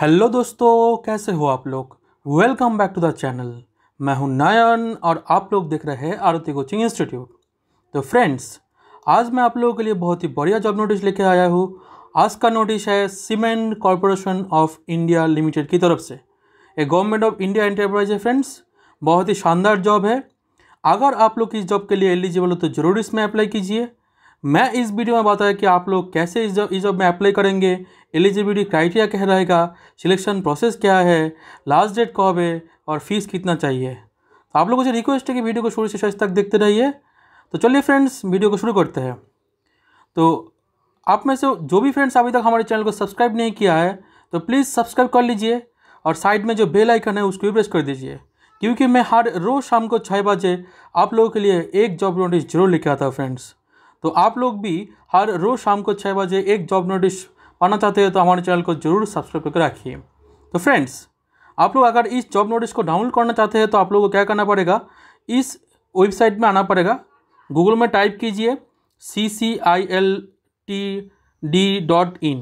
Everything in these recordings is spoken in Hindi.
हेलो दोस्तों कैसे हो आप लोग welcome back to the channel मैं हूं नयन और आप लोग देख रहे हैं आरती कोचिंग इंस्टीट्यूट तो फ्रेंड्स आज मैं आप लोगों के लिए बहुत ही बढ़िया जॉब नोटिस लेके आया हूं आज का नोटिस है cement corporation of India limited की तरफ से a government of India enterprise है फ्रेंड्स बहुत ही शानदार जॉब है अगर आप लोग इस जॉब के लिए एलिजिबल हो तो ज़रूर इसमें अप्लाई कीजिए मैं इस वीडियो में बताया कि आप लोग कैसे इस जॉब इस जॉब में अप्लाई करेंगे एलिजिबिलिटी क्राइटेरिया क्या रहेगा सिलेक्शन प्रोसेस क्या है लास्ट डेट कब है और फीस कितना चाहिए तो आप लोगों से रिक्वेस्ट है कि वीडियो को शुरू से शेष तक देखते रहिए तो चलिए फ्रेंड्स वीडियो को शुरू करते हैं तो आप में से जो भी फ्रेंड्स अभी तक हमारे चैनल को सब्सक्राइब नहीं किया है तो प्लीज़ सब्सक्राइब कर लीजिए और साइड में जो बेल आइकन है उसको भी प्रेस कर दीजिए क्योंकि मैं हर रोज़ शाम को छः बजे आप लोगों के लिए एक जॉब नोटिस जरूर लेके आता हूँ फ्रेंड्स तो आप लोग भी हर रोज़ शाम को छः बजे एक जॉब नोटिस पाना चाहते हो तो हमारे चैनल को जरूर सब्सक्राइब करके रखिए तो फ्रेंड्स आप लोग अगर इस जॉब नोटिस को डाउनलोड करना चाहते हैं तो आप लोग को क्या करना पड़ेगा इस वेबसाइट में आना पड़ेगा गूगल में टाइप कीजिए C C I L T D dot in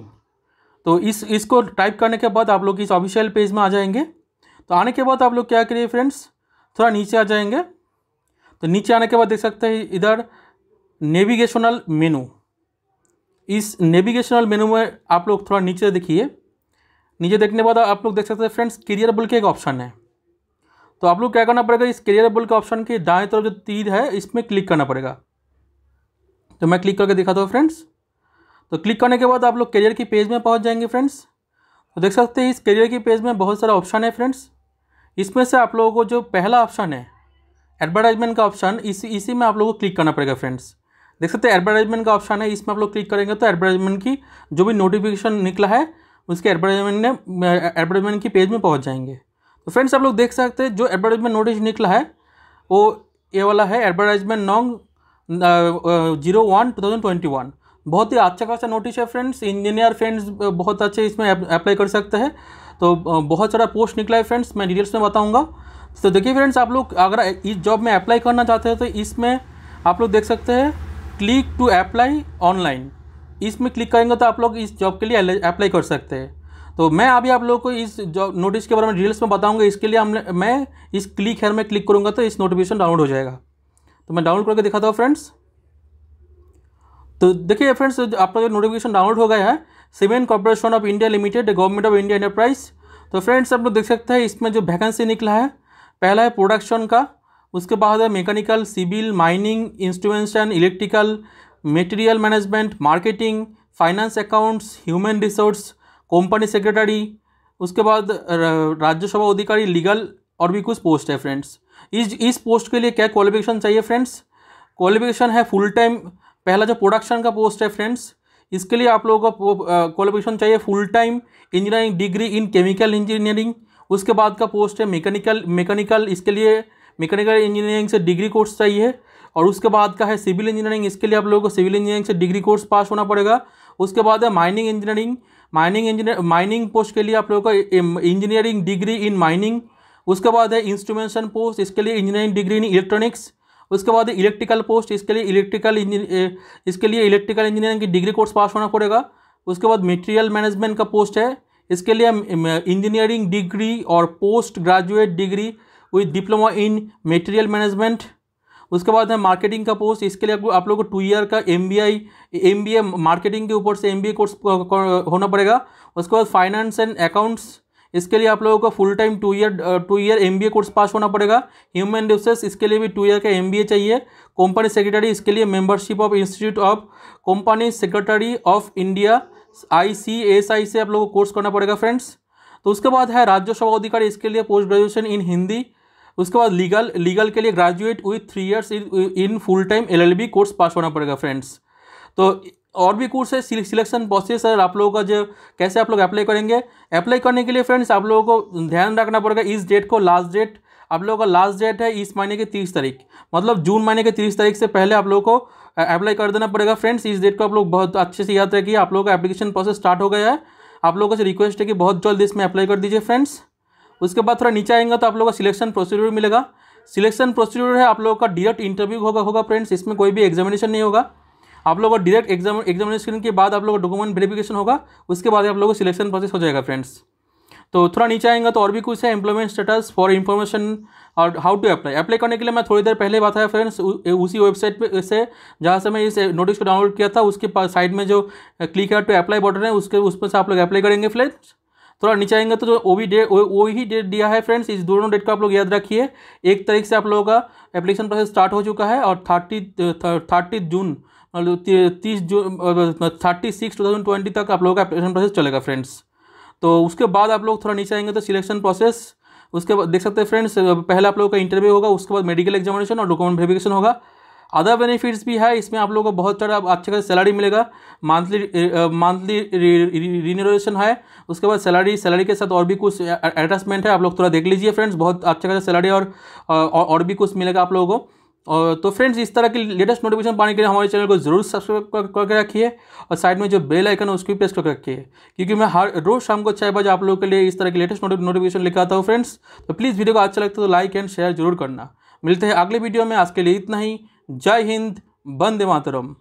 तो इस इसको टाइप करने के बाद आप लोग इस ऑफिशियल पेज में आ जाएंगे तो आने के बाद आप लोग क्या करिए फ्रेंड्स थोड़ा नीचे आ जाएंगे तो नीचे आने के बाद देख सकते हैं इधर नेविगेशनल मेनू इस नेविगेशनल मेनू में आप लोग थोड़ा नीचे देखिए नीचे देखने के बाद आप लोग देख सकते हैं फ्रेंड्स करियर बुल के एक ऑप्शन है तो आप लोग क्या करना पड़ेगा इस करियर बुल के ऑप्शन के दाएं तरफ जो तीर है इसमें क्लिक करना पड़ेगा तो मैं क्लिक करके दिखाता हूँ फ्रेंड्स तो क्लिक करने के बाद आप लोग करियर के पेज में पहुँच जाएंगे फ्रेंड्स तो देख सकते हैं इस करियर की पेज में बहुत सारा ऑप्शन है फ्रेंड्स इसमें से आप लोगों को जो पहला ऑप्शन है एडवर्टाइजमेंट का ऑप्शन इसी इसी में आप लोगों को क्लिक करना पड़ेगा फ्रेंड्स देख सकते हैं एडवर्टाइजमेंट का ऑप्शन है इसमें आप लोग क्लिक करेंगे तो एडवर्टाइजमेंट की जो भी नोटिफिकेशन निकला है उसके एडवर्टाइजमेंट ने एडवर्टाइजमेंट की पेज में पहुँच जाएंगे तो फ्रेंड्स आप लोग देख सकते हैं जो एडवर्टाइजमेंट नोटिस निकला है वो ये वाला है एडवर्टाइजमेंट नॉन्ग zero one two thousand twenty one बहुत ही अच्छा खासा नोटिस है फ्रेंड्स इंजीनियर फ्रेंड्स बहुत अच्छे इसमें अप्लाई कर सकते हैं तो बहुत सारा पोस्ट निकला है फ्रेंड्स मैं डिटेल्स में बताऊंगा तो देखिए फ्रेंड्स आप लोग अगर इस जॉब में अप्लाई करना चाहते हैं तो इसमें आप लोग देख सकते हैं क्लिक टू अप्लाई ऑनलाइन इसमें क्लिक करेंगे तो आप लोग इस जॉब के लिए अप्लाई कर सकते हैं तो मैं अभी आप लोगों को इस जॉब नोटिस के बारे में डिटेल्स में बताऊंगा इसके लिए हमने मैं इस क्लिक हेयर में क्लिक करूंगा तो इस नोटिफिकेशन डाउनलोड हो जाएगा तो मैं डाउनलोड करके दिखाता हूँ फ्रेंड्स तो देखिए फ्रेंड्स आपका जो नोटिफिकेशन डाउनलोड हो गया है cement corporation of India limited government of India enterprise तो फ्रेंड्स आप लोग देख सकते हैं इसमें जो वैकेंसी निकला है पहला है प्रोडक्शन का उसके बाद है mechanical civil mining instrumentation electrical material management marketing finance accounts human resource company secretary उसके बाद राज्यसभा अधिकारी लीगल और भी कुछ पोस्ट है फ्रेंड्स इस इस पोस्ट के लिए क्या क्वालिफिकेशन चाहिए फ्रेंड्स क्वालिफिकेशन है फुल टाइम पहला जो प्रोडक्शन का पोस्ट है फ्रेंड्स इसके लिए आप लोगों का क्वालिफिकेशन चाहिए full time engineering degree in chemical engineering उसके बाद का पोस्ट है मेकेनिकल मेकेनिकल इसके लिए मैकेनिकल इंजीनियरिंग से डिग्री कोर्स चाहिए और उसके बाद का है सिविल इंजीनियरिंग इसके लिए आप लोगों को सिविल इंजीनियरिंग से डिग्री कोर्स पास होना पड़ेगा उसके बाद है mining engineering mining engineer mining post के लिए आप लोगों को इंजीनियरिंग डिग्री इन माइनिंग उसके बाद है इंस्ट्रूमेंटेशन पोस्ट इसके लिए इंजीनियरिंग डिग्री इन इलेक्ट्रॉनिक्स उसके बाद इलेक्ट्रिकल पोस्ट इसके लिए इलेक्ट्रिकल इंजीनियर इसके लिए इलेक्ट्रिकल इंजीनियरिंग की डिग्री कोर्स पास होना पड़ेगा उसके बाद मटेरियल मैनेजमेंट का पोस्ट है इसके लिए इंजीनियरिंग डिग्री और post graduate degree with diploma in material management उसके बाद है मार्केटिंग का पोस्ट इसके लिए आप लोग को टू ईयर का M B I M B A marketing के ऊपर से एम बी ए कोर्स होना पड़ेगा उसके बाद फाइनेंस एंड अकाउंट्स इसके लिए आप लोगों को full time two year two year M B A course pass होना पड़ेगा ह्यूमन रिसोर्स इसके लिए भी टू ईयर का एम बी ए चाहिए कंपनी सेक्रेटरी इसके लिए membership of institute of company secretary of India I C S I से आप लोगों को कोर्स करना पड़ेगा फ्रेंड्स तो उसके बाद है राज्यसभा अधिकारी इसके लिए पोस्ट ग्रेजुएशन इन हिंदी उसके बाद लीगल लीगल के लिए graduate with three years in full time L course pass होना पड़ेगा फ्रेंड्स तो और भी कोर्स है सिलेक्शन प्रोसेस है आप लोगों का जो कैसे आप लोग अप्लाई करेंगे अप्लाई करने के लिए फ्रेंड्स आप लोगों को ध्यान रखना पड़ेगा इस डेट को लास्ट डेट आप लोगों का लास्ट डेट है इस महीने के तीस तारीख मतलब जून महीने के तीस तारीख से पहले आप लोगों को अप्लाई कर देना पड़ेगा फ्रेंड्स इस डेट को आप लोग बहुत अच्छे से याद रखिए आप लोगों का एप्लीकेशन प्रोसेस स्टार्ट हो गया है आप लोगों से रिक्वेस्ट है कि बहुत जल्द इसमें अप्लाई कर दीजिए फ्रेंड्स उसके बाद थोड़ा नीचे आएंगे तो आप लोगों का सिलेक्शन प्रोसीड्यूर मिलेगा सिलेक्शन प्रोसीड्यूर है आप लोगों का डायरेक्ट इंटरव्यू होगा होगा फ्रेंड्स इसमें कोई भी एग्जामिनेशन नहीं होगा आप लोगों का डायरेक्ट एग्जाम एग्जामिनेशन के बाद आप लोगों का डॉक्यूमेंट वेरिफिकेशन होगा उसके बाद आप लोगों का सिलेक्शन प्रोसेस हो जाएगा फ्रेंड्स तो थोड़ा नीचे आएंगे तो और भी कुछ है एम्प्लॉयमेंट स्टेटस फॉर इन्फॉर्मेशन और हाउ टू अप्लाई अप्लाई करने के लिए मैं थोड़ी देर पहले बताया फ्रेंड्स उसी वेबसाइट पे से जहाँ से मैं इस नोटिस को डाउनलोड किया था उसके साइड में जो क्लिक है टू अप्लाई बटन है उसके उसमें से आप लोग अप्लाई करेंगे फ्रेंड्स थोड़ा नीचे आएंगे तो जो ओ भी डेट वो ही डेट दिया है फ्रेंड्स इस दोनों डेट को आप लोग याद रखिए एक तारीख से आप लोगों का एप्लीकेशन प्रोसेस स्टार्ट हो चुका है और थर्टी थर्टी जून तीस जून thirty six two thousand twenty तक आप लोगों का एप्लीकेशन प्रोसेस चलेगा फ्रेंड्स तो उसके बाद आप लोग थोड़ा नीचे आएंगे तो सिलेक्शन प्रोसेस उसके बाद देख सकते हैं फ्रेंड्स पहले आप लोगों का इंटरव्यू होगा उसके बाद मेडिकल एग्जामिनेशन और डॉक्यूमेंट वेरिफिकेशन होगा अदर बेनिफिट्स भी है इसमें आप लोगों को बहुत सारा अच्छे खासा सैलरी मिलेगा मंथली मंथली रिन्यूरेशन है उसके बाद सैलरी सैलरी के साथ और भी कुछ एडजस्टमेंट है आप लोग थोड़ा देख लीजिए फ्रेंड्स बहुत अच्छा खासा सैलरी और, और और भी कुछ मिलेगा आप लोगों को और तो फ्रेंड्स इस तरह की लेटेस्ट नोटिफिकेशन पाने के लिए हमारे चैनल को जरूर सब्सक्राइब करके रखिए और साइड में जो बेल आइकन है उसको भी प्रेस करके रखिए क्योंकि मैं हर रोज़ शाम को छः बजे आप लोगों के लिए इस तरह की लेटेस्ट नोटिफिकेशन लेकर आता हूँ फ्रेंड्स तो प्लीज़ वीडियो को अच्छा लगता है तो लाइक एंड शेयर जरूर करना मिलते हैं अगले वीडियो में आज के लिए इतना ही जय हिंद वंदे मातरम